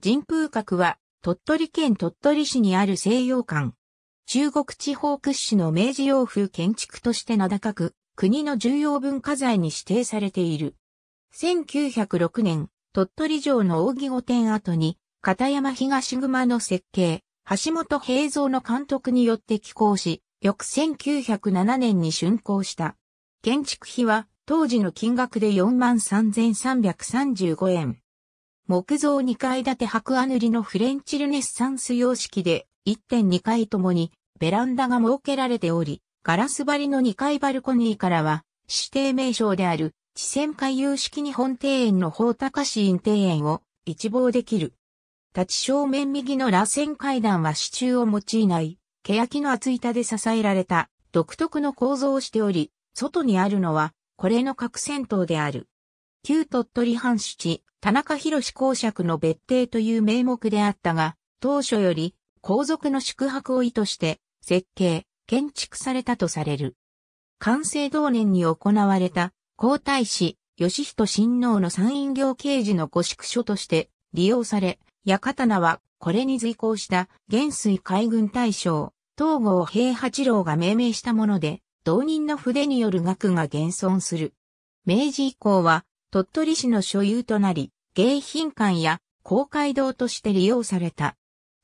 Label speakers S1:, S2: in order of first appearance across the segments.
S1: 神風閣は、鳥取県鳥取市にある西洋館。中国地方屈指の明治洋風建築として名高く、国の重要文化財に指定されている。1906年、鳥取城の扇御殿跡に、片山東熊の設計、橋本平蔵の監督によって寄稿し、翌1907年に竣工した。建築費は、当時の金額で43,335円。木造2階建て白ア塗りのフレンチルネッサンス様式で、1.2階ともにベランダが設けられており、ガラス張りの2階バルコニーからは、指定名称である、地線回遊式日本庭園の宝高市院庭園を一望できる。立ち正面右の螺旋階段は支柱を用いない、欅の厚板で支えられた独特の構造をしており、外にあるのは、これの核戦闘である。旧鳥取藩主地、田中博士公爵の別邸という名目であったが、当初より皇族の宿泊を意図して設計、建築されたとされる。完成同年に行われた皇太子、義人親王の参院行刑事の御宿所として利用され、屋刀はこれに随行した元帥海軍大将、東郷平八郎が命名したもので、同人の筆による額が現存する。明治以降は鳥取市の所有となり、迎賓館や公会堂として利用された。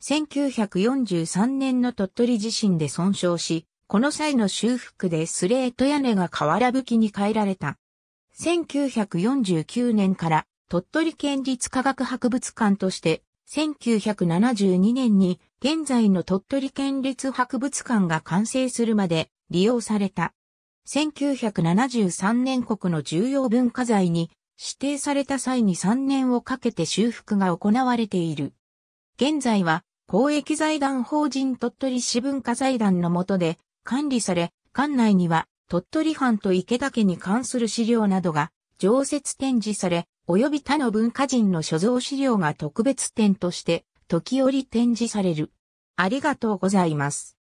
S1: 1943年の鳥取地震で損傷し、この際の修復でスレート屋根が瓦吹きに変えられた。1949年から鳥取県立科学博物館として、1972年に現在の鳥取県立博物館が完成するまで利用された。1973年国の重要文化財に指定された際に3年をかけて修復が行われている。現在は公益財団法人鳥取市文化財団の下で管理され、館内には鳥取藩と池田家に関する資料などが常設展示され、及び他の文化人の所蔵資料が特別展として時折展示される。ありがとうございます。